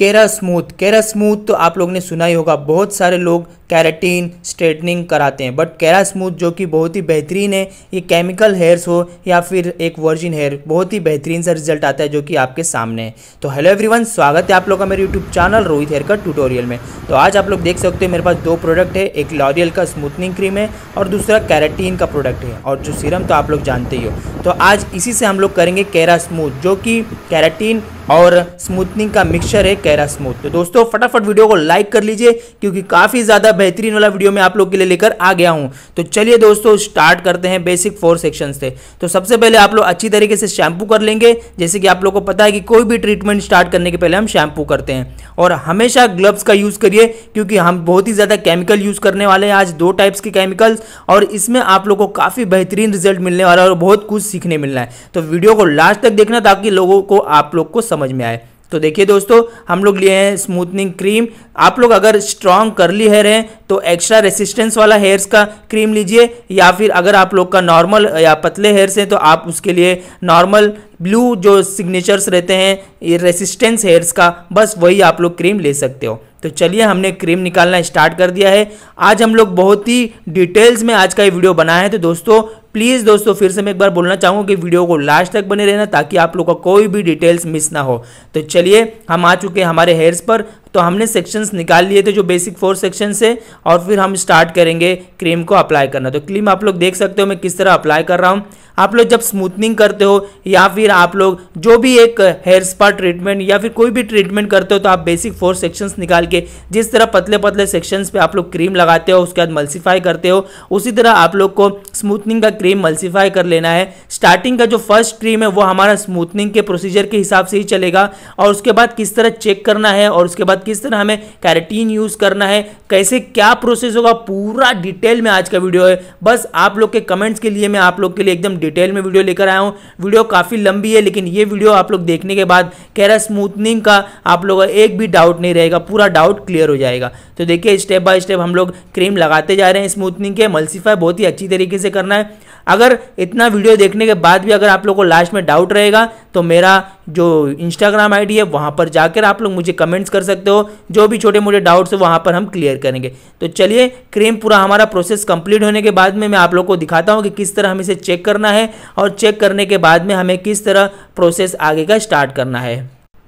केरा स्मूथ केरा स्मूथ तो आप लोग ने सुना ही होगा बहुत सारे लोग कैरेटीन स्ट्रेटनिंग कराते हैं बट कैरा स्मूथ जो कि बहुत ही बेहतरीन है ये केमिकल हेयर्स हो या फिर एक वर्जिन हेयर बहुत ही बेहतरीन सा रिजल्ट आता है जो कि आपके सामने है तो हेलो एवरीवन स्वागत है आप लोग का मेरे यूट्यूब चैनल रोहित हेयर का ट्यूटोरियल में तो आज आप लोग देख सकते हो मेरे पास दो प्रोडक्ट है एक लॉरियल का स्मूथनिंग क्रीम है और दूसरा कैरेटीन का प्रोडक्ट है और जो सीरम तो आप लोग जानते ही हो तो आज इसी से हम लोग करेंगे कैरा स्मूथ जो कि कैरेटीन और स्मूथनिंग का मिक्सचर है कैरा स्मूथ तो दोस्तों फटाफट वीडियो को लाइक कर लीजिए क्योंकि काफ़ी ज़्यादा बेहतरीन वाला वीडियो मैं आप लोग के लिए लेकर आ गया हूँ तो चलिए दोस्तों स्टार्ट करते हैं बेसिक फोर सेक्शन से तो सबसे पहले आप लोग अच्छी तरीके से शैम्पू कर लेंगे जैसे कि आप लोग को पता है कि कोई भी ट्रीटमेंट स्टार्ट करने के पहले हम शैम्पू करते हैं और हमेशा ग्लव्स का यूज़ करिए क्योंकि हम बहुत ही ज़्यादा केमिकल यूज़ करने वाले हैं आज दो टाइप्स के केमिकल्स और इसमें आप लोग को काफ़ी बेहतरीन रिजल्ट मिलने वाला है और बहुत कुछ सीखने मिलना है तो वीडियो को लास्ट तक देखना ताकि लोगों को आप लोग को समझ में आए तो देखिए दोस्तों हम लोग लिए हैं स्मूथनिंग क्रीम आप लोग अगर स्ट्रांग करली हेयर हैं तो एक्स्ट्रा रेसिस्टेंस वाला हेयर्स का क्रीम लीजिए या फिर अगर आप लोग का नॉर्मल या पतले हेयर्स हैं तो आप उसके लिए नॉर्मल ब्लू जो सिग्नेचर्स रहते हैं ये रेसिस्टेंस हेयर्स का बस वही आप लोग क्रीम ले सकते हो तो चलिए हमने क्रीम निकालना स्टार्ट कर दिया है आज हम लोग बहुत ही डिटेल्स में आज का ये वीडियो बनाया है तो दोस्तों प्लीज़ दोस्तों फिर से मैं एक बार बोलना चाहूँगा कि वीडियो को लास्ट तक बने रहना ताकि आप लोग का कोई भी डिटेल्स मिस ना हो तो चलिए हम आ चुके हैं हमारे हेयर्स पर तो हमने सेक्शंस निकाल लिए थे जो बेसिक फोर सेक्शन से और फिर हम स्टार्ट करेंगे क्रीम को अप्लाई करना तो क्रीम आप लोग देख सकते हो मैं किस तरह अप्लाई कर रहा हूँ आप लोग जब स्मूथनिंग करते हो या फिर आप लोग जो भी एक हेयर स्पा ट्रीटमेंट या फिर कोई भी ट्रीटमेंट करते हो तो आप बेसिक फोर सेक्शंस निकाल के जिस तरह पतले पतले सेक्शंस पे आप लोग क्रीम लगाते हो उसके बाद मल्सीफाई करते हो उसी तरह आप लोग को स्मूथनिंग का क्रीम मल्सीफाई कर लेना है स्टार्टिंग का जो फर्स्ट क्रीम है वो हमारा स्मूथनिंग के प्रोसीजर के हिसाब से ही चलेगा और उसके बाद किस तरह चेक करना है और उसके बाद किस तरह हमें कैरेटीन यूज़ करना है कैसे क्या प्रोसेस होगा पूरा डिटेल में आज का वीडियो है बस आप लोग के कमेंट्स के लिए मैं आप लोग के लिए एकदम डिटेल में वीडियो लेकर आया हूँ वीडियो काफ़ी लंबी है लेकिन ये वीडियो आप लोग देखने के बाद कह रहा स्मूथनिंग का आप लोगों का एक भी डाउट नहीं रहेगा पूरा डाउट क्लियर हो जाएगा तो देखिए स्टेप बाय स्टेप हम लोग क्रीम लगाते जा रहे हैं स्मूथनिंग के मल्सीफाई बहुत ही अच्छी तरीके से करना है अगर इतना वीडियो देखने के बाद भी अगर आप लोग को लास्ट में डाउट रहेगा तो मेरा जो इंस्टाग्राम आईडी है वहाँ पर जाकर आप लोग मुझे कमेंट्स कर सकते हो जो भी छोटे मोटे डाउट्स हो वहाँ पर हम क्लियर करेंगे तो चलिए क्रीम पूरा हमारा प्रोसेस कंप्लीट होने के बाद में मैं आप लोग को दिखाता हूँ कि किस तरह हम इसे चेक करना है और चेक करने के बाद में हमें किस तरह प्रोसेस आगे का स्टार्ट करना है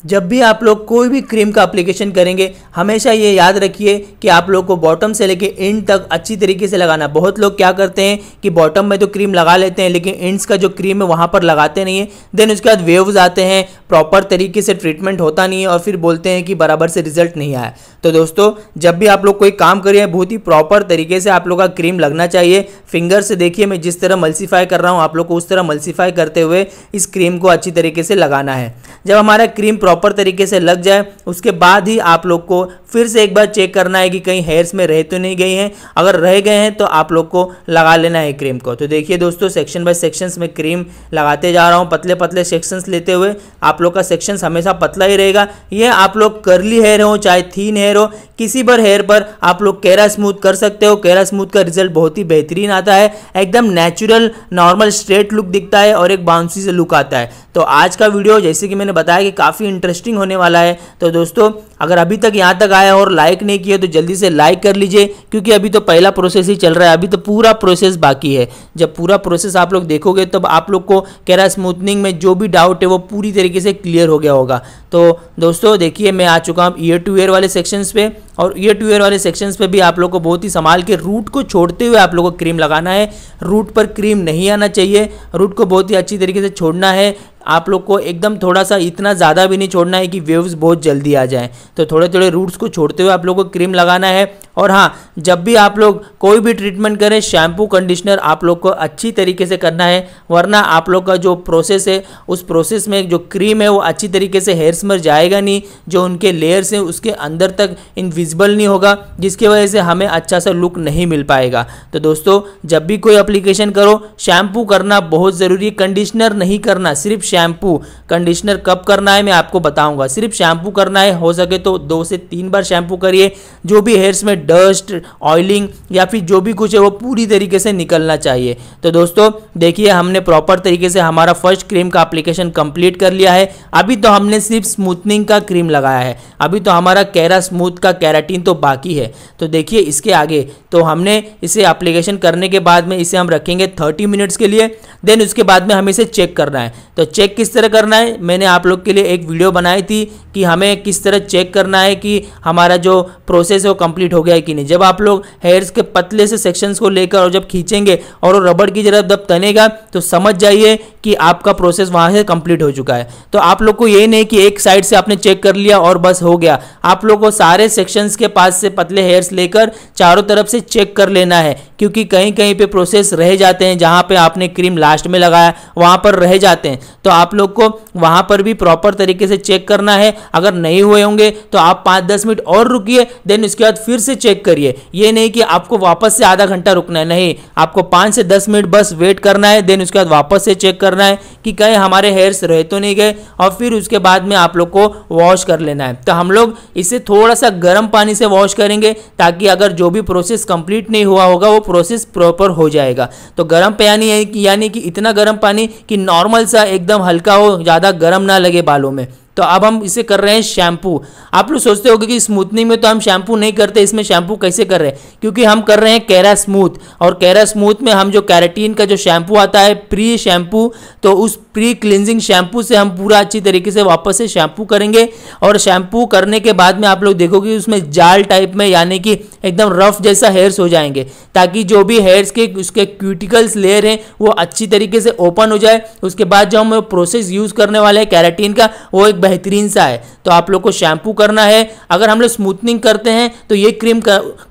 जब भी आप लोग कोई भी क्रीम का अप्लीकेशन करेंगे हमेशा ये याद रखिए कि आप लोग को बॉटम से लेके इंड तक अच्छी तरीके से लगाना बहुत लोग क्या करते हैं कि बॉटम में तो क्रीम लगा लेते हैं लेकिन एंड्स का जो क्रीम है वहाँ पर लगाते नहीं है देन उसके बाद वेव्स आते हैं प्रॉपर तरीके से ट्रीटमेंट होता नहीं है और फिर बोलते हैं कि बराबर से रिजल्ट नहीं आया तो दोस्तों जब भी आप लोग कोई काम करिए बहुत ही प्रॉपर तरीके से आप लोग का क्रीम लगना चाहिए फिंगर से देखिए मैं जिस तरह मल्सीफाई कर रहा हूँ आप लोग को उस तरह मल्सीफाई करते हुए इस क्रीम को अच्छी तरीके से लगाना है जब हमारा क्रीम प्रॉपर तरीके से लग जाए उसके बाद ही आप लोग को फिर से एक बार चेक करना है कि कहीं हेयर्स में रह तो नहीं गई हैं अगर रह गए हैं तो आप लोग को लगा लेना है क्रीम को तो देखिए दोस्तों सेक्शन बाय सेक्शंस में क्रीम लगाते जा रहा हूँ पतले पतले सेक्शंस लेते हुए आप लोग का सेक्शन हमेशा पतला ही रहेगा ये आप लोग करली हेयर हो चाहे थीन हेयर हो किसी पर हेयर पर आप लोग केरा स्मूथ कर सकते हो केरा स्मूथ का रिजल्ट बहुत ही बेहतरीन आता है एकदम नेचुरल नॉर्मल स्ट्रेट लुक दिखता है और एक बाउंसी से लुक आता है तो आज का वीडियो जैसे कि मैंने बताया कि काफ़ी इंटरेस्टिंग होने वाला है तो दोस्तों अगर अभी तक यहाँ तक आया और लाइक नहीं किया तो जल्दी से लाइक कर लीजिए क्योंकि अभी तो पहला प्रोसेस ही चल रहा है अभी तो पूरा प्रोसेस बाकी है जब पूरा प्रोसेस आप लोग देखोगे तब आप लोग को रहा स्मूथनिंग में जो भी डाउट है वो पूरी तरीके से क्लियर हो गया होगा तो दोस्तों देखिए मैं आ चुका हूँ ईयर टू ईयर वाले सेक्शंस पे और ईयर टू ईयर वाले सेक्शंस पे भी आप लोग को बहुत ही संभाल के रूट को छोड़ते हुए आप लोग को क्रीम लगाना है रूट पर क्रीम नहीं आना चाहिए रूट को बहुत ही अच्छी तरीके से छोड़ना है आप लोग को एकदम थोड़ा सा इतना ज़्यादा भी नहीं छोड़ना है कि वेव्स बहुत जल्दी आ जाएँ तो थोड़े थोड़े रूट्स को छोड़ते हुए आप लोग को क्रीम लगाना है और हाँ जब भी आप लोग कोई भी ट्रीटमेंट करें शैम्पू कंडीशनर आप लोग को अच्छी तरीके से करना है वरना आप लोग का जो प्रोसेस है उस प्रोसेस में जो क्रीम है वो अच्छी तरीके से हेयर स्मर जाएगा नहीं जो उनके लेयर्स हैं उसके अंदर तक इनविजिबल नहीं होगा जिसकी वजह से हमें अच्छा सा लुक नहीं मिल पाएगा तो दोस्तों जब भी कोई अप्लीकेशन करो शैम्पू करना बहुत ज़रूरी है कंडीशनर नहीं करना सिर्फ शैम्पू कंडीशनर कब करना है मैं आपको बताऊँगा सिर्फ शैम्पू करना है हो सके तो दो से तीन बार शैम्पू करिए जो भी हेयर्स में डस्ट ऑयलिंग या फिर जो भी कुछ है वो पूरी तरीके से निकलना चाहिए तो दोस्तों देखिए हमने प्रॉपर तरीके से हमारा फर्स्ट क्रीम का अप्लीकेशन कंप्लीट कर लिया है अभी तो हमने सिर्फ स्मूथनिंग का क्रीम लगाया है अभी तो हमारा कैरा स्मूथ का कैराटीन तो बाकी है तो देखिए इसके आगे तो हमने इसे अप्लीकेशन करने के बाद में इसे हम रखेंगे थर्टी मिनट्स के लिए देन उसके बाद में हमें इसे चेक करना है तो चेक किस तरह करना है मैंने आप लोग के लिए एक वीडियो बनाई थी कि हमें किस तरह चेक करना है कि हमारा जो प्रोसेस है वो कंप्लीट हो गया गया है कि नहीं जब आप लोग हेयर्स के पतले से सेक्शंस को लेकर और जब खींचेंगे और रबड़ की जरा जब तनेगा तो समझ जाइए कि आपका प्रोसेस वहाँ से कंप्लीट हो चुका है तो आप लोग को ये नहीं कि एक साइड से आपने चेक कर लिया और बस हो गया आप लोग को सारे सेक्शंस के पास से पतले हेयर्स लेकर चारों तरफ से चेक कर लेना है क्योंकि कहीं कहीं पर प्रोसेस रह जाते हैं जहाँ पर आपने क्रीम लास्ट में लगाया वहाँ पर रह जाते हैं तो आप लोग को वहाँ पर भी प्रॉपर तरीके से चेक करना है अगर नहीं हुए होंगे तो आप पाँच दस मिनट और रुकिए देन उसके बाद फिर से चेक करिए ये नहीं कि आपको वापस से आधा घंटा रुकना है नहीं आपको पाँच से दस मिनट बस वेट करना है देन उसके बाद वापस से चेक करना है कि कहीं हमारे हेयर्स रह तो नहीं गए और फिर उसके बाद में आप लोग को वॉश कर लेना है तो हम लोग इसे थोड़ा सा गर्म पानी से वॉश करेंगे ताकि अगर जो भी प्रोसेस कंप्लीट नहीं हुआ होगा वो प्रोसेस प्रॉपर हो जाएगा तो गर्म पानी यानी कि इतना गर्म पानी कि नॉर्मल सा एकदम हल्का हो ज़्यादा गर्म ना लगे बालों में तो अब हम इसे कर रहे हैं शैम्पू आप लोग सोचते होंगे कि स्मूथनिंग में तो हम शैम्पू नहीं करते इसमें शैम्पू कैसे कर रहे हैं क्योंकि हम कर रहे हैं कैरा स्मूथ और कैरा स्मूथ में हम जो कैरेटीन का जो शैम्पू आता है प्री शैम्पू तो उस प्री क्लिनजिंग शैम्पू से हम पूरा अच्छी तरीके से वापस से शैम्पू करेंगे और शैम्पू करने के बाद में आप लोग देखोगे उसमें जाल टाइप में यानी कि एकदम रफ जैसा हेयर्स हो जाएंगे ताकि जो भी हेयर्स के उसके क्यूटिकल्स लेयर हैं वो अच्छी तरीके से ओपन हो जाए उसके बाद जो हम प्रोसेस यूज़ करने वाले हैं कैरेटीन का वो एक बेहतरीन सा है तो आप लोग को शैम्पू करना है अगर हम लोग स्मूथनिंग करते हैं तो ये क्रीम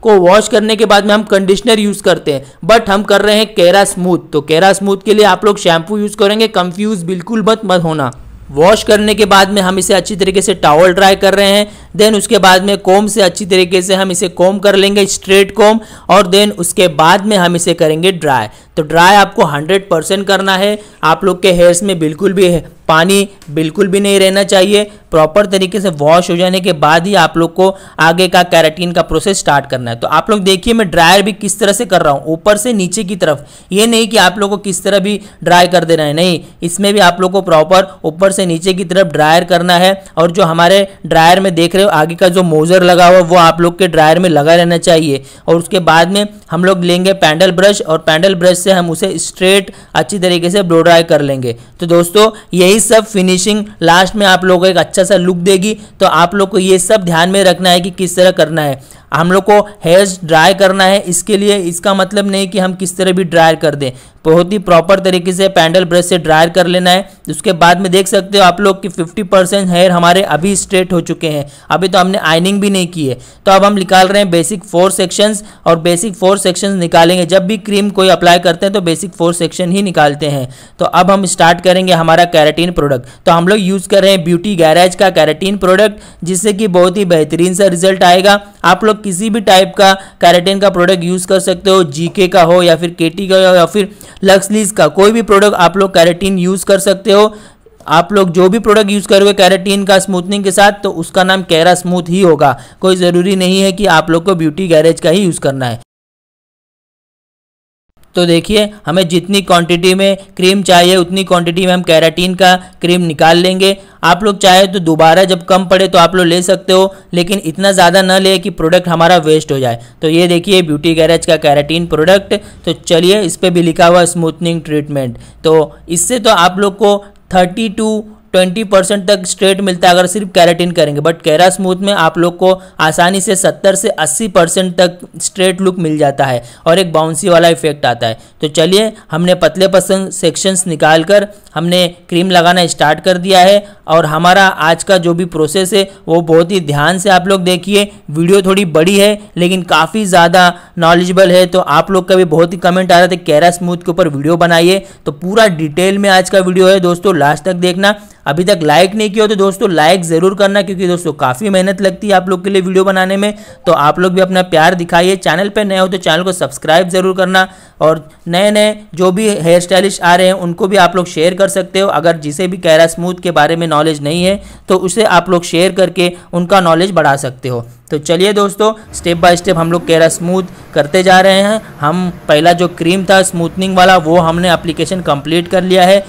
को वॉश करने के बाद में हम कंडीशनर यूज़ करते हैं बट हम कर रहे हैं केरा स्मूथ तो केरा स्मूथ के लिए आप लोग शैम्पू यूज़ करेंगे कंफ्यूज बिल्कुल मत मत होना वॉश करने के बाद में हम इसे अच्छी तरीके से टॉवल ड्राई कर रहे हैं देन उसके बाद में कोम से अच्छी तरीके से हम इसे कोम कर लेंगे स्ट्रेट कोम और देन उसके बाद में हम इसे करेंगे ड्राई तो ड्राई आपको 100 परसेंट करना है आप लोग के हेयर्स में बिल्कुल भी पानी बिल्कुल भी नहीं रहना चाहिए प्रॉपर तरीके से वॉश हो जाने के बाद ही आप लोग को आगे का कैरेटीन का प्रोसेस स्टार्ट करना है तो आप लोग देखिए मैं ड्रायर भी किस तरह से कर रहा हूँ ऊपर से नीचे की तरफ ये नहीं कि आप लोग को किस तरह भी ड्राई कर देना है नहीं इसमें भी आप लोग को प्रॉपर ऊपर से नीचे की तरफ ड्रायर करना है और जो हमारे ड्रायर में देख रहे से आगे का जो मोज़र लगा हुआ वो आप लोग के ड्रायर में लगा रहना चाहिए और उसके बाद में हम लोग लेंगे पैंडल ब्रश और पैंडल ब्रश से हम उसे स्ट्रेट अच्छी तरीके से ब्लो ड्राई कर लेंगे तो दोस्तों यही सब फिनिशिंग लास्ट में आप लोगों को एक अच्छा सा लुक देगी तो आप लोग को ये सब ध्यान में रखना है कि किस तरह करना है हम लोग को हेयर्स ड्राई करना है इसके लिए इसका मतलब नहीं कि हम किस तरह भी ड्रायर कर दें बहुत ही प्रॉपर तरीके से पैंडल ब्रश से ड्रायर कर लेना है उसके बाद में देख सकते हो आप लोग कि 50 परसेंट हेयर हमारे अभी स्ट्रेट हो चुके हैं अभी तो हमने आइनिंग भी नहीं की है तो अब हम निकाल रहे हैं बेसिक फोर सेक्शंस और बेसिक फोर सेक्शंस निकालेंगे जब भी क्रीम कोई अप्लाई करते हैं तो बेसिक फोर सेक्शन ही निकालते हैं तो अब हम स्टार्ट करेंगे हमारा कैरेटीन प्रोडक्ट तो हम लोग यूज़ कर रहे हैं ब्यूटी गैरेज का कैरेटीन प्रोडक्ट जिससे कि बहुत ही बेहतरीन सा रिजल्ट आएगा आप लोग किसी भी टाइप का कैरेटिन का प्रोडक्ट यूज़ कर सकते हो जीके का हो या फिर केटी का हो या फिर लक्सलीज का कोई भी प्रोडक्ट आप लोग कैरेटिन यूज़ कर सकते हो आप लोग जो भी प्रोडक्ट यूज़ करोगे कैरेटीन का स्मूथनिंग के साथ तो उसका नाम कैरा स्मूथ ही होगा कोई ज़रूरी नहीं है कि आप लोग को ब्यूटी गैरेज का ही यूज़ करना है तो देखिए हमें जितनी क्वांटिटी में क्रीम चाहिए उतनी क्वांटिटी में हम कैराटीन का क्रीम निकाल लेंगे आप लोग चाहे तो दोबारा जब कम पड़े तो आप लोग ले सकते हो लेकिन इतना ज़्यादा ना ले कि प्रोडक्ट हमारा वेस्ट हो जाए तो ये देखिए ब्यूटी गैरेज का कैराटीन प्रोडक्ट तो चलिए इस पर भी लिखा हुआ स्मूथनिंग ट्रीटमेंट तो इससे तो आप लोग को थर्टी टू ट्वेंटी परसेंट तक स्ट्रेट मिलता है अगर सिर्फ कैरेटिन करेंगे बट कैरा स्मूथ में आप लोग को आसानी से सत्तर से अस्सी परसेंट तक स्ट्रेट लुक मिल जाता है और एक बाउंसी वाला इफेक्ट आता है तो चलिए हमने पतले पसंद सेक्शंस निकाल कर हमने क्रीम लगाना स्टार्ट कर दिया है और हमारा आज का जो भी प्रोसेस है वो बहुत ही ध्यान से आप लोग देखिए वीडियो थोड़ी बड़ी है लेकिन काफ़ी ज़्यादा नॉलेजबल है तो आप लोग का भी बहुत ही कमेंट आ रहा था कैरा स्मूथ के ऊपर वीडियो बनाइए तो पूरा डिटेल में आज का वीडियो है दोस्तों लास्ट तक देखना अभी तक लाइक नहीं किया हो तो दोस्तों लाइक ज़रूर करना क्योंकि दोस्तों काफ़ी मेहनत लगती है आप लोग के लिए वीडियो बनाने में तो आप लोग भी अपना प्यार दिखाइए चैनल पर नए हो तो चैनल को सब्सक्राइब ज़रूर करना और नए नए जो भी हेयर स्टाइलिस्ट आ रहे हैं उनको भी आप लोग शेयर कर सकते हो अगर जिसे भी कैरा स्मूथ के बारे में नॉलेज नहीं है तो उसे आप लोग शेयर करके उनका नॉलेज बढ़ा सकते हो तो चलिए दोस्तों स्टेप बाय स्टेप हम लोग कैरा स्मूथ करते जा रहे हैं हम पहला जो क्रीम था स्मूथनिंग वाला वो हमने अप्लीकेशन कंप्लीट कर लिया है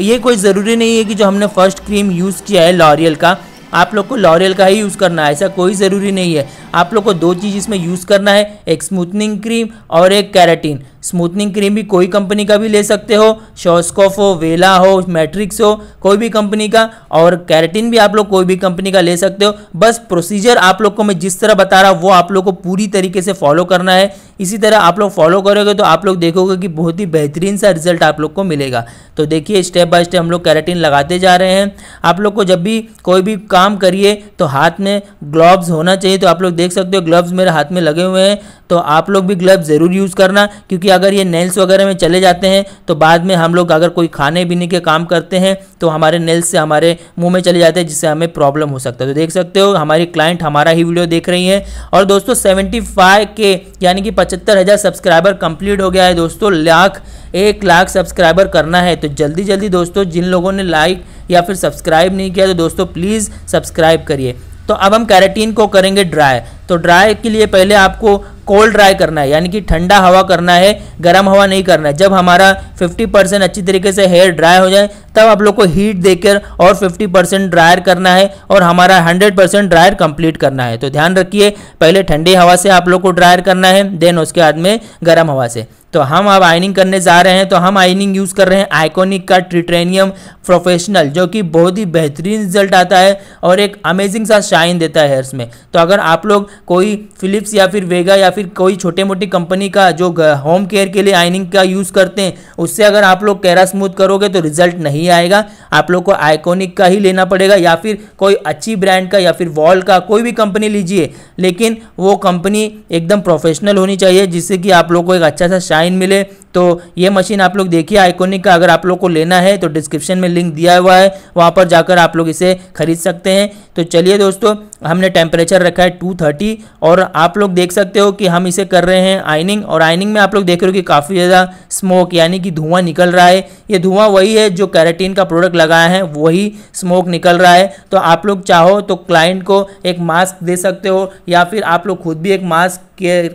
ये कोई ज़रूरी नहीं है कि जो हमने फर्स्ट क्रीम यूज़ किया है लॉरियल का आप लोग को लॉरियल का ही यूज़ करना है ऐसा कोई ज़रूरी नहीं है आप लोग को दो चीज़ इसमें यूज़ करना है एक स्मूथनिंग क्रीम और एक कैराटीन स्मूथनिंग क्रीम भी कोई कंपनी का भी ले सकते हो शॉस्कॉफ हो वेला हो मैट्रिक्स हो कोई भी कंपनी का और कैरेटिन भी आप लोग कोई भी कंपनी का ले सकते हो बस प्रोसीजर आप लोग को मैं जिस तरह बता रहा हूँ वो आप लोग को पूरी तरीके से फॉलो करना है इसी तरह आप लोग फॉलो करोगे तो आप लोग देखोगे कि बहुत ही बेहतरीन सा रिजल्ट आप लोग को मिलेगा तो देखिए स्टेप बाय स्टेप हम लोग कैरेटिन लगाते जा रहे हैं आप लोग को जब भी कोई भी काम करिए तो हाथ में ग्लव्स होना चाहिए तो आप लोग देख सकते हो ग्लव्स मेरे हाथ में लगे हुए हैं तो आप लोग भी ग्लव्स ज़रूर यूज़ करना क्योंकि अगर ये नेल्स वगैरह में चले जाते हैं तो बाद में हम लोग अगर कोई खाने पीने के काम करते हैं तो हमारे नेल्स से हमारे मुंह में चले जाते हैं जिससे हमें प्रॉब्लम हो सकता है तो देख सकते हो हमारी क्लाइंट हमारा ही वीडियो देख रही है और दोस्तों सेवेंटी के यानी कि पचहत्तर हज़ार सब्सक्राइबर कंप्लीट हो गया है दोस्तों लाख एक लाख सब्सक्राइबर करना है तो जल्दी जल्दी दोस्तों जिन लोगों ने लाइक या फिर सब्सक्राइब नहीं किया तो दोस्तों प्लीज़ सब्सक्राइब करिए तो अब हम कैरेटीन को करेंगे ड्राई तो ड्राई के लिए पहले आपको कोल्ड ड्राई करना है यानी कि ठंडा हवा करना है गर्म हवा नहीं करना है जब हमारा 50 परसेंट अच्छी तरीके से हेयर ड्राई हो जाए तब आप लोग को हीट देकर और 50 परसेंट ड्रायर करना है और हमारा 100 परसेंट ड्रायर कंप्लीट करना है तो ध्यान रखिए पहले ठंडी हवा से आप लोग को ड्रायर करना है देन उसके बाद में गर्म हवा से तो हम अब आइनिंग करने जा रहे हैं तो हम आइनिंग यूज़ कर रहे हैं आइकोनिक का ट्रिट्रेनियम प्रोफेशनल जो कि बहुत ही बेहतरीन रिजल्ट आता है और एक अमेजिंग सा शाइन देता है हेयर्स में तो अगर आप लोग कोई फिलिप्स या फिर वेगा या फिर कोई छोटे मोटी कंपनी का जो होम केयर के लिए आइनिंग का यूज़ करते हैं उससे अगर आप लोग कैरा स्मूथ करोगे तो रिजल्ट नहीं आएगा आप लोग को आइकोनिक का ही लेना पड़ेगा या फिर कोई अच्छी ब्रांड का या फिर वॉल का कोई भी कंपनी लीजिए लेकिन वो कंपनी एकदम प्रोफेशनल होनी चाहिए जिससे कि आप लोग को एक अच्छा सा शाइन मिले तो ये मशीन आप लोग देखिए आइकोनिक का अगर आप लोग को लेना है तो डिस्क्रिप्शन में लिंक दिया हुआ है वहाँ पर जाकर आप लोग इसे खरीद सकते हैं तो चलिए दोस्तों हमने टेम्परेचर रखा है 230 और आप लोग देख सकते हो कि हम इसे कर रहे हैं आइनिंग और आइनिंग में आप लोग देख रहे हो कि काफ़ी ज़्यादा स्मोक यानी कि धुआं निकल रहा है ये धुआं वही है जो कैरेटीन का प्रोडक्ट लगाया है वही स्मोक निकल रहा है तो आप लोग चाहो तो क्लाइंट को एक मास्क दे सकते हो या फिर आप लोग खुद भी एक मास्क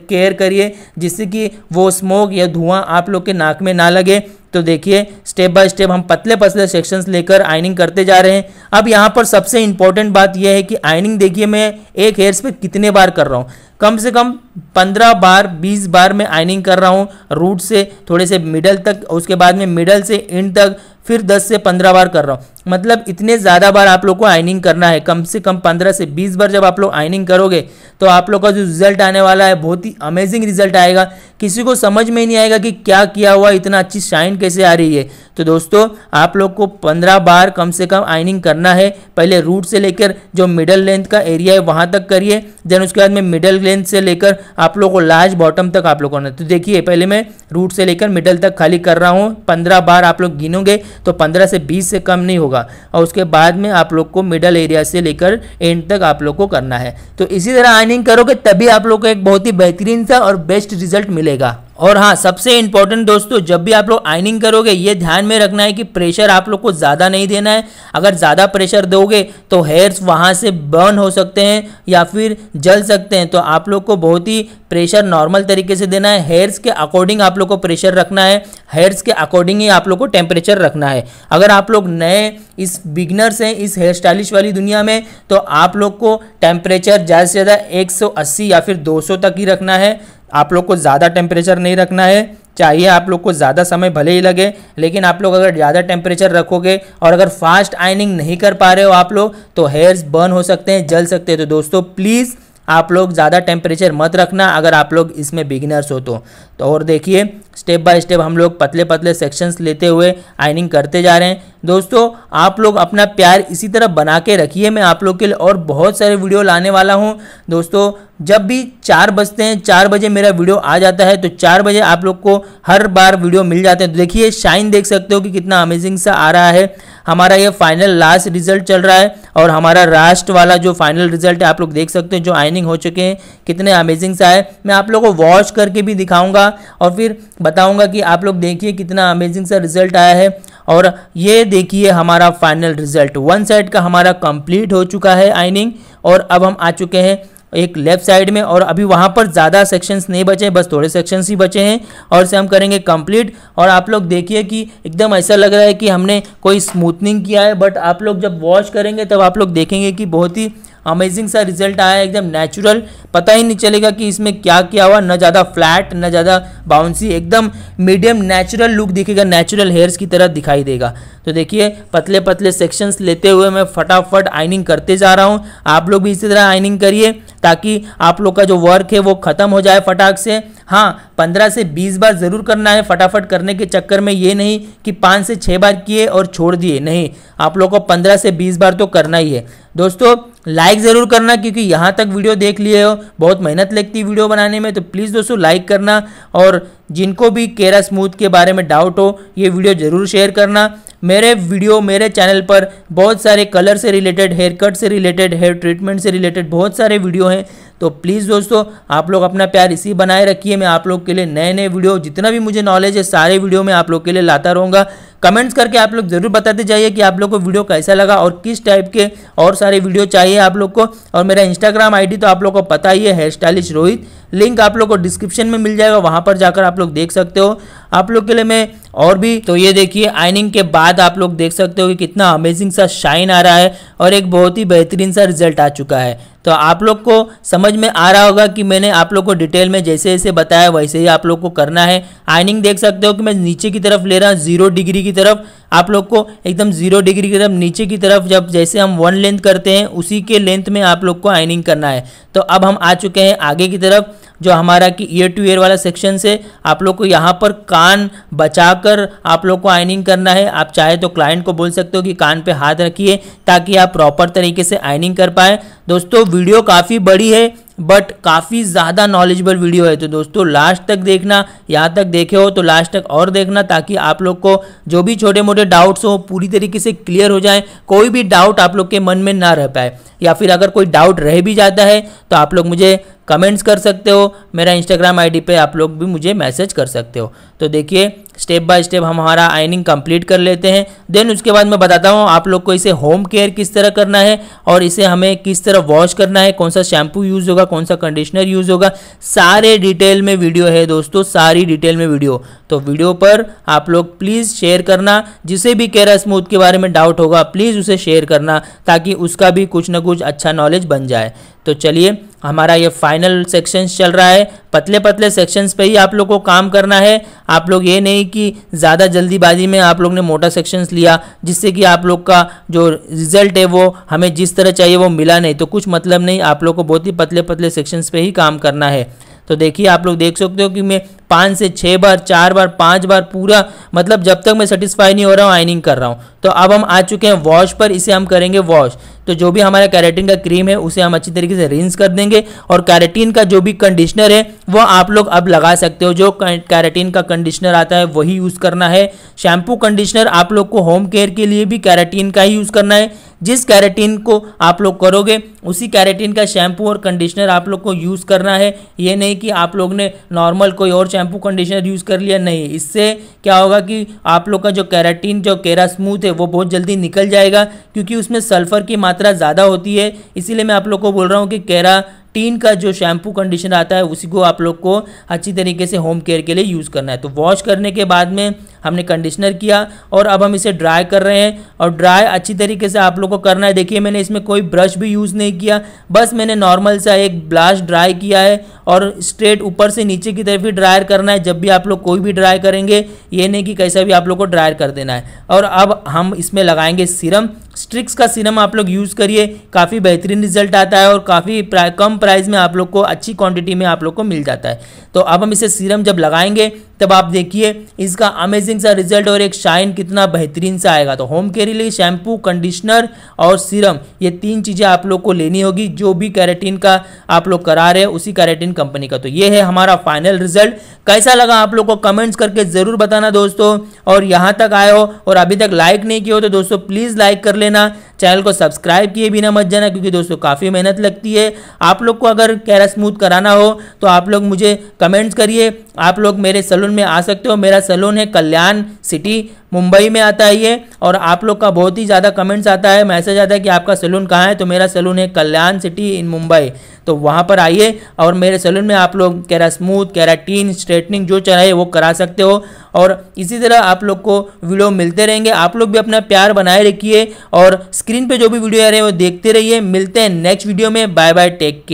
केयर करिए जिससे कि वो स्मोक या धुआँ आप लोग के नाक में ना लगे तो देखिए स्टेप बाय स्टेप हम पतले पतले सेक्शंस लेकर आइनिंग करते जा रहे हैं अब यहाँ पर सबसे इंपॉर्टेंट बात यह है कि आइनिंग देखिए मैं एक हेयर्स पे कितने बार कर रहा हूँ कम से कम पंद्रह बार बीस बार मैं आइनिंग कर रहा हूँ रूट से थोड़े से मिडल तक उसके बाद में मिडल से एंड तक फिर दस से पंद्रह बार कर रहा हूँ मतलब इतने ज़्यादा बार आप लोग को आइनिंग करना है कम से कम पंद्रह से बीस बार जब आप लोग आइनिंग करोगे तो आप लोग का जो रिजल्ट आने वाला है बहुत ही अमेजिंग रिजल्ट आएगा किसी को समझ में ही नहीं आएगा कि क्या किया हुआ इतना अच्छी शाइन कैसे आ रही है तो दोस्तों आप लोग को पंद्रह बार कम से कम आइनिंग करना है पहले रूट से लेकर जो मिडल लेंथ का एरिया है वहाँ तक करिए देन उसके बाद में मिडल लेंथ से लेकर आप लोग को लास्ट बॉटम तक आप लोग करना तो देखिए पहले मैं रूट से लेकर मिडल तक खाली कर रहा हूँ पंद्रह बार आप लोग गिनोगे तो पंद्रह से बीस से कम नहीं होगा होगा और उसके बाद में आप लोग को मिडल एरिया से लेकर एंड तक आप लोग को करना है तो इसी तरह आइनिंग करोगे तभी आप लोग को एक बहुत ही बेहतरीन सा और बेस्ट रिजल्ट मिलेगा और हाँ सबसे इंपॉर्टेंट दोस्तों जब भी आप लोग आइनिंग करोगे ये ध्यान में रखना है कि प्रेशर आप लोग को ज़्यादा नहीं देना है अगर ज़्यादा प्रेशर दोगे तो हेयर्स वहाँ से बर्न हो सकते हैं या फिर जल सकते हैं तो आप लोग को बहुत ही प्रेशर नॉर्मल तरीके से देना है हेयर्स के अकॉर्डिंग आप लोग को प्रेशर रखना है हेयर्स के अकॉर्डिंग ही आप लोग को टेम्परेचर रखना है अगर आप लोग नए इस बिगनर्स हैं इस हेयर स्टाइलिश वाली दुनिया में तो आप लोग को टेम्परेचर ज़्यादा से ज़्यादा एक या फिर दो तक ही रखना है आप लोग को ज़्यादा टेम्परेचर नहीं रखना है चाहिए आप लोग को ज़्यादा समय भले ही लगे लेकिन आप लोग अगर ज़्यादा टेम्परेचर रखोगे और अगर फास्ट आइनिंग नहीं कर पा रहे हो आप लोग तो हेयर्स बर्न हो सकते हैं जल सकते हैं तो दोस्तों प्लीज़ आप लोग ज़्यादा टेम्परेचर मत रखना अगर आप लोग इसमें बिगिनर्स हो तो।, तो, और देखिए स्टेप बाय स्टेप हम लोग पतले पतले सेक्शंस लेते हुए आइनिंग करते जा रहे हैं दोस्तों आप लोग अपना प्यार इसी तरह बना के रखिए मैं आप लोग के लिए और बहुत सारे वीडियो लाने वाला हूँ दोस्तों जब भी चार बजते हैं चार बजे मेरा वीडियो आ जाता है तो चार बजे आप लोग को हर बार वीडियो मिल जाते हैं तो देखिए शाइन देख सकते हो कि कितना अमेजिंग सा आ रहा है हमारा ये फाइनल लास्ट रिजल्ट चल रहा है और हमारा लास्ट वाला जो फाइनल रिजल्ट है आप लोग देख सकते हैं जो आइनिंग हो चुके हैं कितने अमेजिंग सा है मैं आप लोग को वॉच करके भी दिखाऊंगा और फिर बताऊंगा कि आप लोग देखिए कितना अमेजिंग सा रिजल्ट आया है और ये देखिए हमारा फाइनल रिजल्ट वन साइड का हमारा कंप्लीट हो चुका है आइनिंग और अब हम आ चुके हैं एक लेफ्ट साइड में और अभी वहाँ पर ज़्यादा सेक्शंस नहीं बचे हैं बस थोड़े सेक्शंस ही बचे हैं और इसे हम करेंगे कंप्लीट और आप लोग देखिए कि एकदम ऐसा लग रहा है कि हमने कोई स्मूथनिंग किया है बट आप लोग जब वॉश करेंगे तब आप लोग देखेंगे कि बहुत ही अमेजिंग सा रिजल्ट आया एकदम नेचुरल पता ही नहीं चलेगा कि इसमें क्या क्या हुआ ना ज़्यादा फ्लैट ना ज़्यादा बाउंसी एकदम मीडियम नेचुरल लुक दिखेगा नेचुरल हेयर्स की तरह दिखाई देगा तो देखिए पतले पतले सेक्शंस लेते हुए मैं फटाफट आइनिंग करते जा रहा हूँ आप लोग भी इसी तरह आइनिंग करिए ताकि आप लोग का जो वर्क है वो ख़त्म हो जाए फटाक से हाँ पंद्रह से बीस बार ज़रूर करना है फटाफट करने के चक्कर में ये नहीं कि पाँच से छः बार किए और छोड़ दिए नहीं आप लोग को पंद्रह से बीस बार तो करना ही है दोस्तों लाइक ज़रूर करना क्योंकि यहाँ तक वीडियो देख लिए हो बहुत मेहनत लगती है वीडियो बनाने में तो प्लीज़ दोस्तों लाइक करना और जिनको भी केरा स्मूथ के बारे में डाउट हो ये वीडियो ज़रूर शेयर करना मेरे वीडियो मेरे चैनल पर बहुत सारे कलर से रिलेटेड हेयर कट से रिलेटेड हेयर ट्रीटमेंट से रिलेटेड बहुत सारे वीडियो हैं तो प्लीज़ दोस्तों आप लोग अपना प्यार इसी बनाए रखिए मैं आप लोग के लिए नए नए वीडियो जितना भी मुझे नॉलेज है सारे वीडियो में आप लोग के लिए लाता रहूँगा कमेंट्स करके आप लोग ज़रूर बताते जाइए कि आप लोग को वीडियो कैसा लगा और किस टाइप के और सारे वीडियो चाहिए आप लोग को और मेरा इंस्टाग्राम आईडी तो आप लोग को पता ही है हेयर स्टाइलिश रोहित लिंक आप लोग को डिस्क्रिप्शन में मिल जाएगा वहाँ पर जाकर आप लोग देख सकते हो आप लोग के लिए मैं और भी तो ये देखिए आइनिंग के बाद आप लोग देख सकते हो कि कितना अमेजिंग सा शाइन आ रहा है और एक बहुत ही बेहतरीन सा रिजल्ट आ चुका है तो आप लोग को समझ में आ रहा होगा कि मैंने आप लोग को डिटेल में जैसे जैसे बताया वैसे ही आप लोग को करना है आइनिंग देख सकते हो कि मैं नीचे की तरफ ले रहा हूँ जीरो डिग्री की तरफ आप लोग को एकदम जीरो डिग्री की तरफ नीचे की तरफ जब जैसे हम वन लेंथ करते हैं उसी के लेंथ में आप लोग को आइनिंग करना है तो अब हम आ चुके हैं आगे की तरफ जो हमारा कि ईयर टू ईयर वाला सेक्शन से आप लोग को यहाँ पर कान बचाकर आप लोग को आइनिंग करना है आप चाहे तो क्लाइंट को बोल सकते हो कि कान पे हाथ रखिए ताकि आप प्रॉपर तरीके से आइनिंग कर पाएँ दोस्तों वीडियो काफ़ी बड़ी है बट काफ़ी ज़्यादा नॉलेजेबल वीडियो है तो दोस्तों लास्ट तक देखना यहाँ तक देखे हो तो लास्ट तक और देखना ताकि आप लोग को जो भी छोटे मोटे डाउट्स हो पूरी तरीके से क्लियर हो जाए कोई भी डाउट आप लोग के मन में ना रह पाए या फिर अगर कोई डाउट रह भी जाता है तो आप लोग मुझे कमेंट्स कर सकते हो मेरा इंस्टाग्राम आईडी पे आप लोग भी मुझे मैसेज कर सकते हो तो देखिए स्टेप बाय स्टेप हम हमारा आइनिंग कंप्लीट कर लेते हैं देन उसके बाद मैं बताता हूँ आप लोग को इसे होम केयर किस तरह करना है और इसे हमें किस तरह वॉश करना है कौन सा शैम्पू यूज़ होगा कौन सा कंडीशनर यूज़ होगा सारे डिटेल में वीडियो है दोस्तों सारी डिटेल में वीडियो तो वीडियो पर आप लोग प्लीज़ शेयर करना जिसे भी केरा स्मूथ के बारे में डाउट होगा प्लीज़ उसे शेयर करना ताकि उसका भी कुछ ना कुछ अच्छा नॉलेज बन जाए तो चलिए हमारा ये फाइनल सेक्शंस चल रहा है पतले पतले सेक्शंस पे ही आप लोग को काम करना है आप लोग ये नहीं कि ज़्यादा जल्दीबाजी में आप लोग ने मोटा सेक्शंस लिया जिससे कि आप लोग का जो रिजल्ट है वो हमें जिस तरह चाहिए वो मिला नहीं तो कुछ मतलब नहीं आप लोग को बहुत ही पतले पतले सेक्शंस पर ही काम करना है तो देखिए आप लोग देख सकते हो कि मैं पाँच से छः बार चार बार पाँच बार पूरा मतलब जब तक मैं सेटिस्फाई नहीं हो रहा हूँ आइनिंग कर रहा हूँ तो अब हम आ चुके हैं वॉश पर इसे हम करेंगे वॉश तो जो भी हमारा कैरेटिन का क्रीम है उसे हम अच्छी तरीके से रिंस कर देंगे और कैरेटीन का जो भी कंडीशनर है वो आप लोग अब लगा सकते हो जो कैरेटीन का कंडीशनर आता है वही यूज़ करना है शैम्पू कंडीशनर आप लोग को होम केयर के लिए भी कैरेटीन का ही यूज़ करना है जिस कैरेटीन को आप लोग करोगे उसी कैरेटीन का शैम्पू और कंडीशनर आप लोग को यूज़ करना है ये नहीं कि आप लोग ने नॉर्मल कोई और शैम्पू कंडीशनर यूज़ कर लिया नहीं इससे क्या होगा कि आप लोग का जो कैराटीन जो केरा स्मूथ है वो बहुत जल्दी निकल जाएगा क्योंकि उसमें सल्फ़र की मात्रा ज़्यादा होती है इसीलिए मैं आप लोग को बोल रहा हूँ कि केरा टीन का जो शैम्पू कंडीशनर आता है उसी को आप लोग को अच्छी तरीके से होम केयर के लिए यूज़ करना है तो वॉश करने के बाद में हमने कंडीशनर किया और अब हम इसे ड्राई कर रहे हैं और ड्राई अच्छी तरीके से आप लोग को करना है देखिए मैंने इसमें कोई ब्रश भी यूज़ नहीं किया बस मैंने नॉर्मल सा एक ब्लाश ड्राई किया है और स्ट्रेट ऊपर से नीचे की तरफ ही ड्रायर करना है जब भी आप लोग कोई भी ड्राई करेंगे ये नहीं कि कैसा भी आप लोग को ड्रायर कर देना है और अब हम इसमें लगाएंगे सीरम स्ट्रिक्स का सीरम आप लोग यूज़ करिए काफ़ी बेहतरीन रिजल्ट आता है और काफ़ी प्रा, कम प्राइस में आप लोग को अच्छी क्वांटिटी में आप लोग को मिल जाता है तो अब हम इसे सीरम जब लगाएंगे तब आप देखिए इसका अमेजिंग सा रिजल्ट और एक शाइन कितना बेहतरीन सा आएगा तो होम केयर लिए शैम्पू कंडीशनर और सीरम ये तीन चीज़ें आप लोग को लेनी होगी जो भी कैरेटीन का आप लोग करा रहे हैं उसी कैरेटीन कंपनी का तो ये है हमारा फाइनल रिजल्ट कैसा लगा आप लोग को कमेंट्स करके ज़रूर बताना दोस्तों और यहाँ तक आए हो और अभी तक लाइक नहीं किया हो तो दोस्तों प्लीज़ लाइक कर लेना lena चैनल को सब्सक्राइब किए बिना मत जाना क्योंकि दोस्तों काफ़ी मेहनत लगती है आप लोग को अगर कैरा स्मूथ कराना हो तो आप लोग मुझे कमेंट्स करिए आप लोग मेरे सलून में आ सकते हो मेरा सलून है कल्याण सिटी मुंबई में आता ही है और आप लोग का बहुत ही ज़्यादा कमेंट्स आता है मैसेज आता है कि आपका सलून कहाँ है तो मेरा सलून है कल्याण सिटी इन मुंबई तो वहाँ पर आइए और मेरे सलून में आप लोग कैरा स्मूथ कैराटीन स्ट्रेटनिंग जो चाहे वो करा सकते हो और इसी तरह आप लोग को वीडियो मिलते रहेंगे आप लोग भी अपना प्यार बनाए रखिए और स्क्रीन स्क्रीन पे जो भी वीडियो आ रहे हैं वो देखते रहिए मिलते हैं नेक्स्ट वीडियो में बाय बाय टेक के